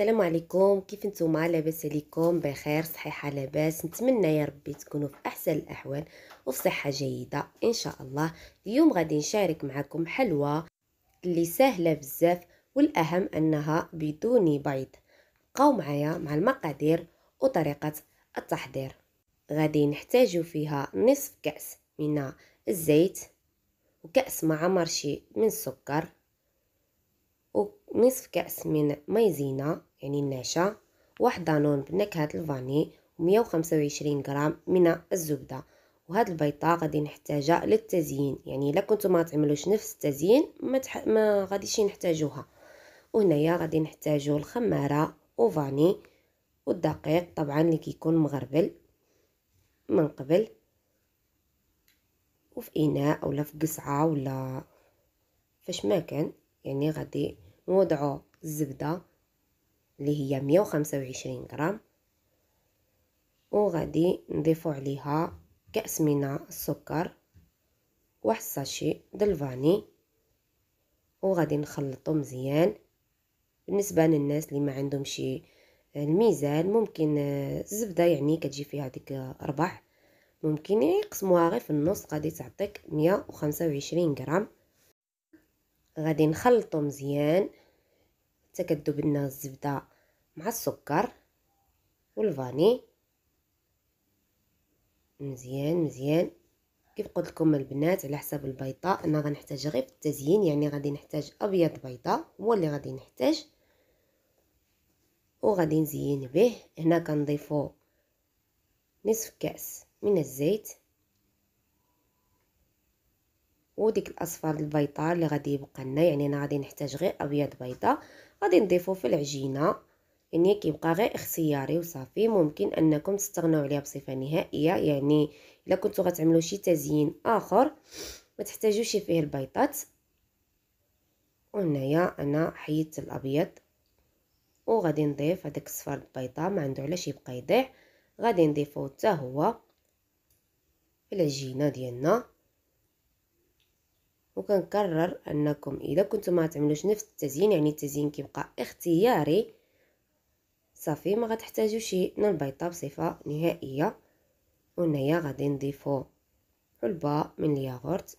السلام عليكم كيف نتوما لاباس عليكم بخير صحيحه لاباس نتمنى يا ربي تكونوا في احسن الاحوال وفي صحه جيده ان شاء الله اليوم غادي نشارك معكم حلوى اللي سهله بزاف والاهم انها بدون بيض بقاو معايا مع المقادير وطريقه التحضير غادي نحتاجو فيها نصف كاس من الزيت وكاس عمر شي من السكر ونصف كأس من مايزينا يعني النشا واحد دانون بنكهة الفاني ومية وخمسة وعشرين غرام من الزبدة وهاد البيضة غادي نحتاجها للتزيين يعني الا كنتو ما تعملوش نفس التزيين ما, تح... ما غاديش نحتاجوها وهنايا غادي نحتاجو الخمارة وفاني والدقيق طبعا اللي كيكون مغربل من قبل وفي اناء ولا في قصعه ولا فاش ما كان يعني غادي نوضعو الزبده اللي هي مية غرام وغادي نضيفو عليها كأس من السكر واحد ساشي ديال الفاني وغادي نخلطو مزيان بالنسبه للناس اللي ما عندهم شي الميزان ممكن الزبده يعني كتجي فيها ديك ربح ممكن يقسموها غير في النص غادي تعطيك 125 غرام غادي نخلطو مزيان حتى كذوب لنا الزبده مع السكر والفاني مزيان مزيان كيف قلت لكم البنات على حساب البيضه انا غنحتاج غير في التزيين يعني غادي نحتاج ابيض بيضه هو اللي غادي نحتاج وغادي نزين به هنا كنضيفو نصف كاس من الزيت وديك الاصفر البيضه اللي غادي يبقى لنا يعني انا غادي نحتاج غير ابيض بيضه غادي نضيفو في العجينه يعني كيبقى غير اختياري وصافي ممكن انكم تستغناو عليها بصفه نهائيه يعني الا كنتو غتعملوا شي تزيين اخر ما تحتاجوش فيه البيضات وهنايا انا حيدت الابيض وغادي نضيف هذاك الصفار البيضه ما عنده علاش يبقى يضيع غادي نضيفه حتى هو في العجينه ديالنا وكنكرر انكم اذا كنتم ما تعملوش نفس التزيين يعني التزيين كيبقى اختياري صافي ما غتحتاجو شيء البيضه بصفه نهائيه وهنايا غادي نضيفو علبه من الياغورت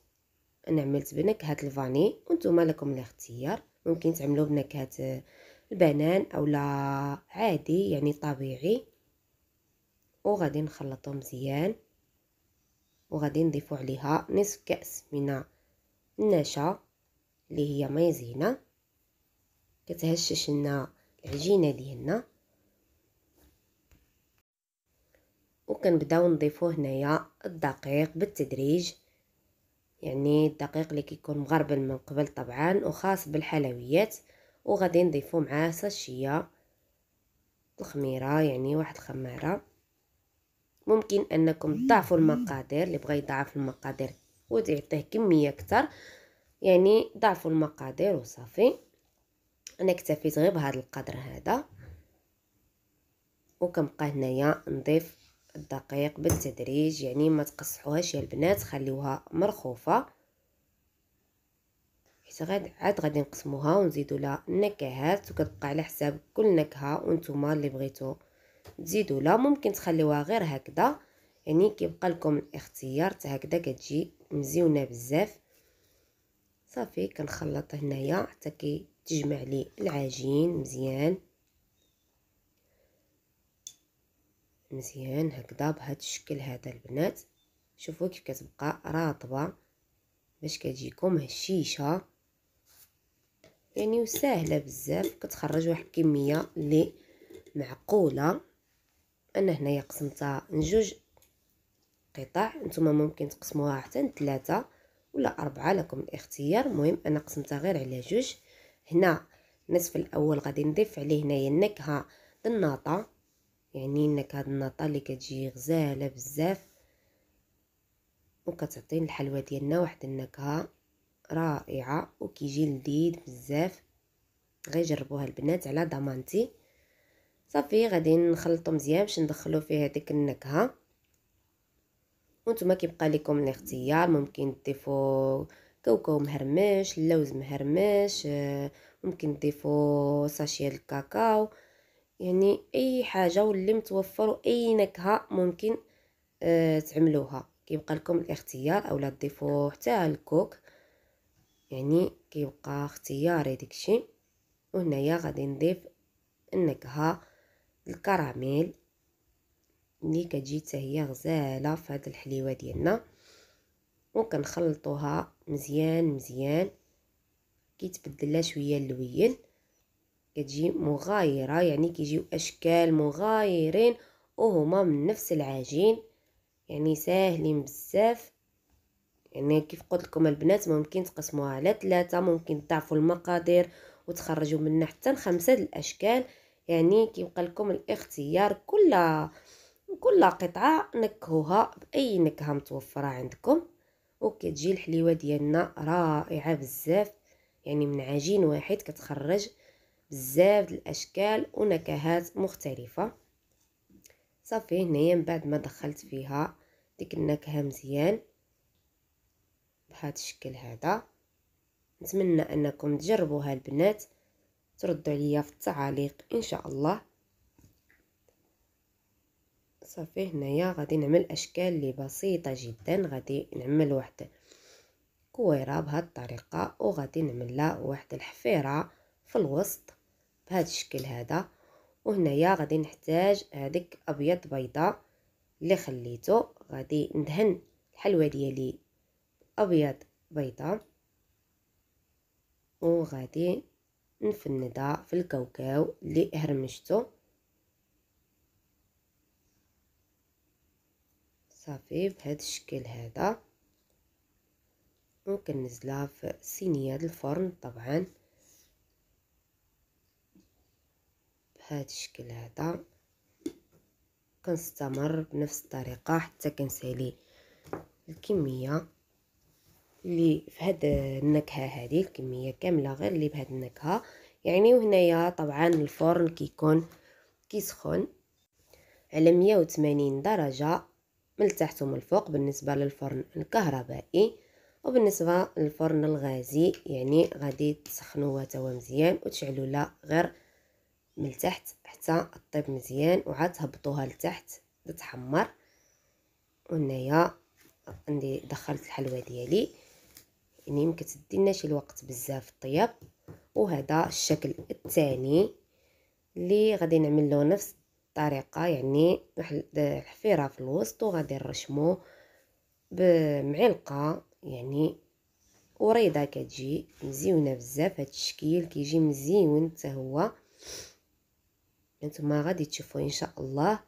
انا عملت بنكهه الفاني وانتم لكم الاختيار ممكن تعملو بنكهه آه، البنان اولا عادي يعني طبيعي وغادي نخلطو مزيان وغادي نضيفو عليها نصف كاس من النشا اللي هي مايزينا كتهشش لنا العجينه ديالنا وكنبداو نضيفو هنايا الدقيق بالتدريج يعني الدقيق اللي كيكون مغربل من قبل طبعا وخاص بالحلويات وغادي نضيفو معاه ساشيه الخميره يعني واحد الخماره ممكن انكم تضاعفوا المقادير اللي بغى يضاعف المقادير وتعطيه كميه اكثر يعني ضاعفوا المقادير وصافي انا اكتفيت غير بهذا القدر هذا وكنبقى هنايا نضيف الدقيق بالتدريج يعني ما تقصحوهاش يا البنات خليوها مرخوفه حيت غاد عاد غادي نقسموها ونزيدو لها النكهات وكتبقى على حساب كل نكهه وانتم اللي بغيتو تزيدوا لها ممكن تخليوها غير هكذا يعني كيبقى لكم الاختيار حتى هكذا كتجي مزيونه بزاف صافي كنخلط هنايا حتى تجمع لي العجين مزيان مزيان هكذا بهاد الشكل هذا البنات شوفوا كيف كتبقى راطبه باش كتجيكم هشيشه يعني وسهله بزاف كتخرج واحد الكميه اللي معقوله انا هنايا قسمتها لجوج قطع نتوما ممكن تقسموها حتى لثلاثه ولا اربعه لكم الاختيار المهم انا قسمتها غير على جوج هنا النصف الاول غادي نضيف عليه هنايا النكهه الناطه يعني انك هاد النطه اللي كتجي غزاله بزاف وكتعطي الحلوى ديالنا واحد النكهه رائعه وكيجي لذيذ بزاف غير جربوها البنات على ضمانتي صافي غادي نخلطو مزيان باش ندخلو فيه هذيك النكهه وانتم كيبقى لكم الاختيار ممكن تضيفوا كاوكاو مهرمش اللوز مهرمش آه، ممكن تضيفوا ساشيه الكاكاو يعني اي حاجه واللي متوفر اي نكهه ممكن آه تعملوها كيبقى لكم الاختيار اولا تضيفوا حتى الكوك يعني كيبقى اختياري داكشي وهنايا غادي نضيف النكهه الكراميل اللي كتجي حتى هي غزاله في هذه الحليوه ديالنا وكنخلطوها مزيان مزيان كيتبدل لها شويه اللون كتجي مغايرة يعني كيجيو أشكال مغايرين وهما من نفس العجين يعني ساهلين بزاف يعني كيف قلت لكم البنات ممكن تقسموها على ثلاثة ممكن تضعفوا المقادير وتخرجوا منها حتى خمسة الأشكال يعني كيبقى لكم الاختيار كل كل قطعة نكهوها بأي نكهة متوفرة عندكم وكتجي الحليوة ديالنا رائعة بزاف يعني من عجين واحد كتخرج بزاف د الاشكال ونكهات مختلفه صافي هنايا من بعد ما دخلت فيها ديك النكهه مزيان بهذا الشكل هذا نتمنى انكم تجربوها البنات تردوا عليا في التعاليق ان شاء الله صافي هنايا غادي نعمل اشكال اللي بسيطه جدا غادي نعمل واحد كويره بهذه الطريقه وغادي نعمل لها واحد الحفيره في الوسط بهذا الشكل هذا وهنايا غادي نحتاج هذيك ابيض بيضه اللي خليته غادي ندهن الحلوه ديالي ابيض بيضه وغادي نفندها في الكاوكاو اللي هرمشته صافي بهذا الشكل هذا ممكن نزلها في صينيه الفرن طبعا بهذا الشكل هذا كنستمر بنفس الطريقه حتى كنسالي الكميه اللي في هاد النكهه هذه الكميه كامله غير اللي بهاد النكهه يعني وهنايا طبعا الفرن كيكون كيسخن على 180 درجه من التحت ومن الفوق بالنسبه للفرن الكهربائي وبالنسبه للفرن الغازي يعني غادي تسخنوها تا مزيان وتشعلوا لا غير من التحت حتى طيب مزيان وعاد تهبطوها لتحت تتحمر وهنايا عندي دخلت الحلوى ديالي يعني ما كتدي لنا شي الوقت بزاف الطياب وهذا الشكل الثاني اللي غادي نعمل له نفس الطريقه يعني واحد الحفيره في الوسط وغادي نرشمو بمعلقه يعني وريضه كتجي مزيونه بزاف هذا الشكل كيجي مزيون حتى هو نتوما غادي تشوفوا ان شاء الله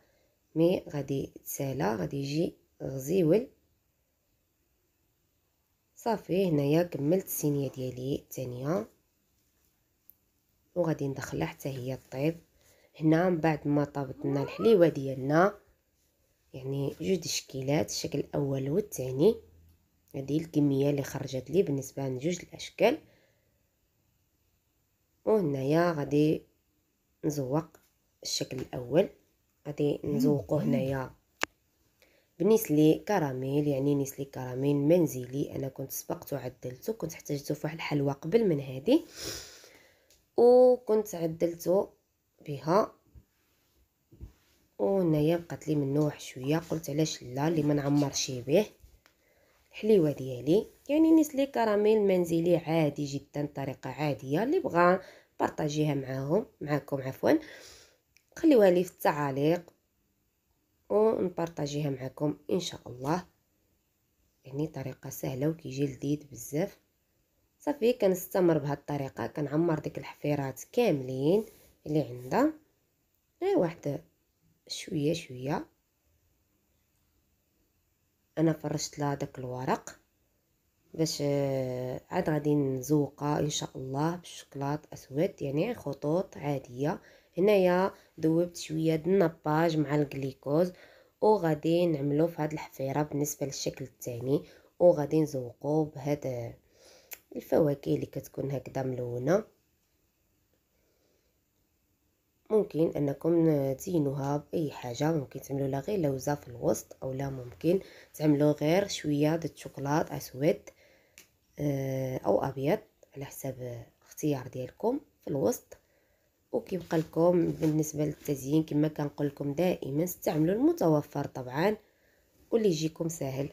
مي غادي يتسالى غادي يجي غزيول صافي هنايا كملت السينيه ديالي الثانيه وغادي ندخلها حتى هي طيب هنا من بعد ما طابت لنا الحليوه ديالنا يعني جوج شكيلات الشكل الاول والثاني هذه الكميه اللي خرجت لي بالنسبه لجوج الاشكال وهنايا غادي نزوق الشكل الاول غادي نزوقو هنايا بنسلي كراميل يعني نسلي كراميل منزلي انا كنت سبقت وعدلته كنت احتاجته في واحد الحلوى قبل من هذه وكنت عدلته بها وهنايا بقات لي منه واحد شويه قلت علاش لا اللي ما نعمرش به الحليوه ديالي يعني نسلي كراميل منزلي عادي جدا طريقه عاديه اللي بغى بارطاجيها معاهم معاكم عفوا خليوها لي في التعاليق ونبارطاجيها معكم ان شاء الله يعني طريقه سهله وكيجي لذيذ بزاف صافي كنستمر بهاد الطريقه كنعمر ديك الحفيرات كاملين اللي عندها غير واحد شويه شويه انا فرشت لها داك الورق باش عاد غادي نزوقها ان شاء الله بالشوكولات اسود يعني خطوط عاديه هنايا ذوبت شويه د النباج مع الجليكوز وغادي نعملو في هاد الحفيره بالنسبه للشكل الثاني وغادي نزوقو بهاد الفواكه اللي كتكون هكذا ملونه ممكن انكم تزينوها باي حاجه ممكن تعملوا لها غير لوزه في الوسط او لا ممكن تعملوا غير شويه د الشوكولات اسود آه، او ابيض على حساب الاختيار ديالكم في الوسط وكيبقى لكم بالنسبه للتزيين كما كنقول لكم دائما استعملوا المتوفر طبعا واللي يجيكم سهل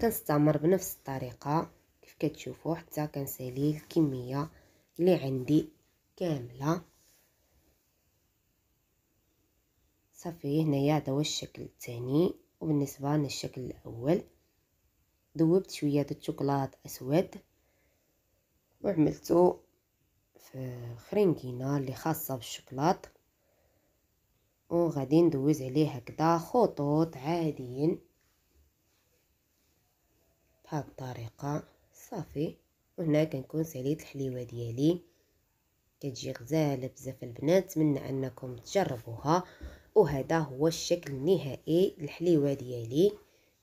كنستمر بنفس الطريقه كيف كتشوفوا حتى كنسالي الكميه اللي عندي كامله صافي هنايا هذا هو الشكل الثاني وبالنسبه للشكل الاول ذوبت شويه د الشوكولاط اسود وعملته في خرينكينه اللي خاصة بالشوكولات وغادي ندوز عليه هكذا خطوط عاديين بهاد الطريقة صافي وهنا كنكون ساليت الحليوة ديالي كتجي غزالة بزاف البنات نتمنى انكم تجربوها وهذا هو الشكل النهائي الحليوة ديالي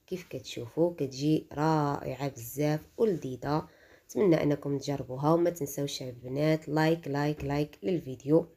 كيف كتشوفوا كتجي رائعة بزاف ولذيذة نتمنى انكم تجربوها وما تنسوش البنات لايك لايك لايك للفيديو